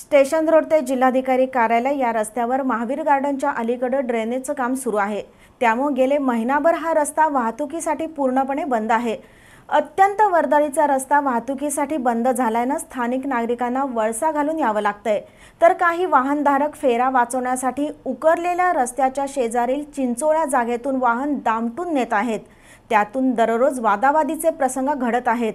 station road ते जिल्हाधिकारी कार्यालय या रस्त्यावर महावीर गार्डनच्या अलीकडं ड्रेनेजचं काम सुरू आहे त्यामुळे गेले महिनाभर हा रस्ता वाहतुकीसाठी पूर्णपणे बंद आहे अत्यंत वर्दळीचा रस्ता वाहतुकीसाठी बंद झाल्यानं स्थानिक नागरिकांना वळसा घालून यावं लागतंय तर काही वाहनधारक फेरा वाचवण्यासाठी उकरलेल्या रस्त्याच्या शेजारील चिंचोळ्या जागेतून वाहन दामटून नेत आहेत त्यातून दररोज वादावादीचे प्रसंग घडत आहेत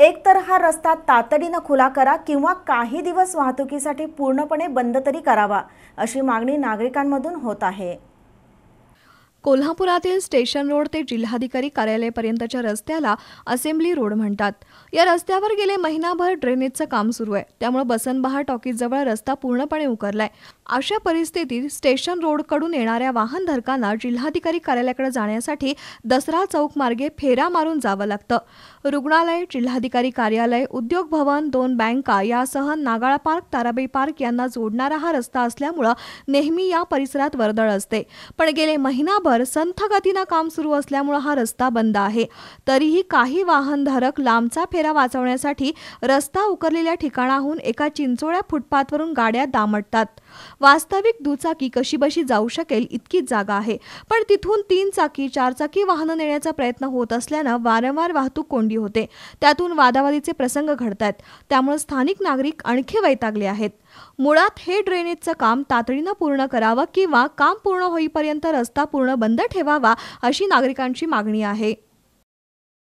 एकतर हा रस्ता तातडीनं खुला करा किंवा काही दिवस वाहतुकीसाठी पूर्णपणे बंद तरी करावा अशी मागणी नागरिकांमधून होत आहे कोल्हापुरातील स्टेशन रोड ते जिल्हाधिकारी कार्यालयापर्यंतच्या रस्त्याला असेंब्ली रोड म्हणतात या रस्त्यावर गेले महिनाभर ड्रेनेजचं काम सुरू आहे त्यामुळे बसनबहा टॉकीजजवळ रस्ता पूर्णपणे उकरलाय अशा परिस्थितीत स्टेशन रोडकडून येणाऱ्या वाहनधारकांना जिल्हाधिकारी कार्यालयाकडे जाण्यासाठी दसरा चौक मार्गे फेरा मारून जावं लागतं रुग्णालय जिल्हाधिकारी कार्यालय उद्योग भवन दोन बँका यासह नागाळा पार्क ताराबाई पार्क यांना जोडणारा हा रस्ता असल्यामुळं नेहमी या परिसरात वर्दळ असते पण गेले महिनाभर रस्त्यावर संथगतीनं काम सुरू असल्यामुळं हा रस्ता बंद आहे तरीही काही वाहनधारक लांबचा फेरा वाचवण्यासाठी रस्ता उकरलेल्या ठिकाणाहून एका चिंचोळ्या फुटपाथवरून गाड्या दामटतात वास्तविक दुचाकी कशी बशी जाऊ शकेल इतकीच जागा आहे पण तिथून तीन चाकी चारचाकी वाहनं नेण्याचा प्रयत्न होत असल्यानं वारंवार वाहतूक कोंडी होते त्यातून वादावादीचे प्रसंग घडत आहेत त्यामुळे स्थानिक नागरिक आणखी वैतागले आहेत मुळात हे ड्रेनेजचं काम तातडीनं पूर्ण करावं किंवा काम पूर्ण होईपर्यंत रस्ता पूर्ण बंद ठेवावा अशी नागरिकांची मागणी आहे